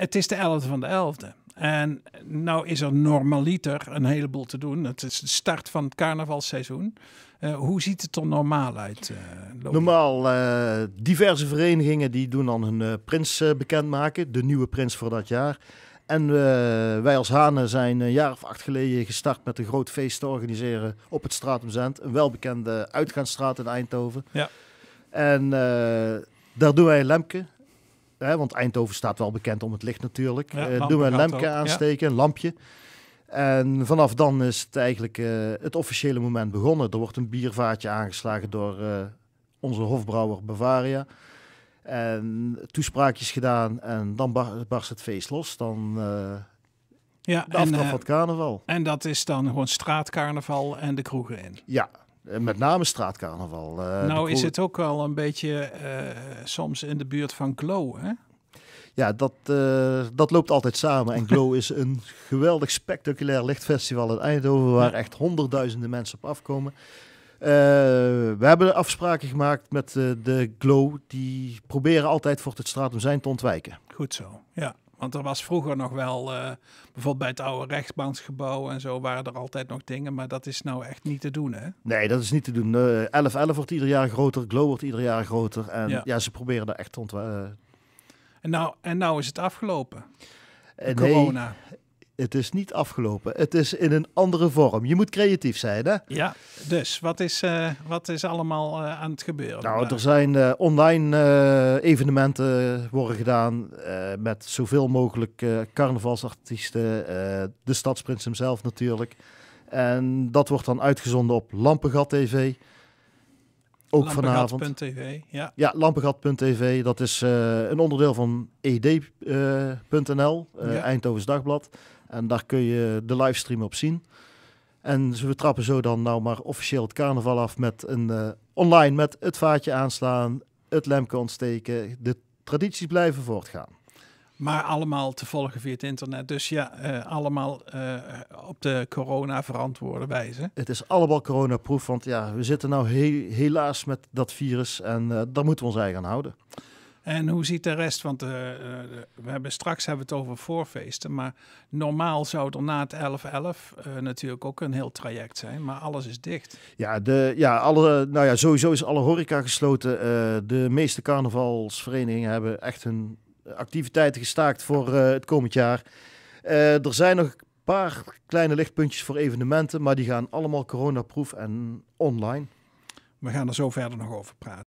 het is de 11e van de 11e. En nou is er normaliter een heleboel te doen. Het is de start van het carnavalseizoen. Eh, hoe ziet het er normaal uit? Eh, normaal, eh, diverse verenigingen die doen dan hun prins bekendmaken. De nieuwe prins voor dat jaar. En wij als Hanen zijn een jaar of acht geleden gestart met een groot feest te organiseren op het Stratumzend. Een welbekende uitgaansstraat in Eindhoven. Ja. En daar doen wij een Lemke want Eindhoven staat wel bekend om het licht natuurlijk. Ja, eh, doen we een lampje aansteken, een lampje. En vanaf dan is het eigenlijk eh, het officiële moment begonnen. Er wordt een biervaatje aangeslagen door eh, onze hofbrouwer Bavaria. En toespraakjes gedaan en dan barst het feest los. Dan ja, de en, het carnaval. En dat is dan gewoon straatcarnaval en de kroegen in. Ja, eh, met name straatcarnaval. Eh, nou is het ook al een beetje eh, soms in de buurt van Glow, hè? ja, dat, dat loopt altijd samen. En Glow is een geweldig spectaculair lichtfestival in Eindhoven, waar echt honderdduizenden mensen op afkomen. we hebben afspraken gemaakt met de Glow. Die proberen altijd voor het straat om zijn te ontwijken. Goed zo, ja. Want er was vroeger nog wel, eh, bijvoorbeeld bij het oude rechtsbaansgebouw en zo, waren er altijd nog dingen. Maar dat is nou echt niet te doen, hè? Nee, dat is niet te doen. 1111 eh, 11 wordt ieder jaar groter, Glow wordt ieder jaar groter. En ja, ze proberen daar echt te ontwikkelen. Eh, en nou, en nou is het afgelopen. corona het is niet afgelopen. Het is in een andere vorm. Je moet creatief zijn, hè? Ja, dus wat is, eh, wat is allemaal eh, aan het gebeuren? Nou, er zijn eh, online evenementen worden gedaan met zoveel mogelijk carnavalsartiesten. de stadsprins hemzelf natuurlijk. En dat wordt dan uitgezonden op Lampengat TV ook vanavond. ja. Ja, lampengat.tv. Dat is eh, een onderdeel van ed.nl, uh, eh, ja. Dagblad. En daar kun je de livestream op zien. En we trappen zo dan nou maar officieel het carnaval af met een eh, online met het vaatje aanslaan, het lemke ontsteken. De tradities blijven voortgaan. Maar allemaal te volgen via het internet. Dus ja, eh, allemaal eh, op de corona verantwoorde wijze. Het is allemaal coronaproof, want ja, we zitten nou helaas met dat virus en eh, daar moeten we ons eigen aan houden. En hoe ziet de rest? Want we hebben, straks hebben het over voorfeesten. Maar normaal zou er na het 11-11 natuurlijk ook een heel traject zijn. Maar alles is dicht. Ja, de, ja, alle, nou ja sowieso is alle horeca gesloten. de meeste carnavalsverenigingen hebben echt hun eh, activiteiten gestaakt voor eh, het komend jaar. Eh, er zijn nog een paar kleine lichtpuntjes voor evenementen, maar die gaan allemaal coronaproof en online. We gaan er zo verder nog over praten.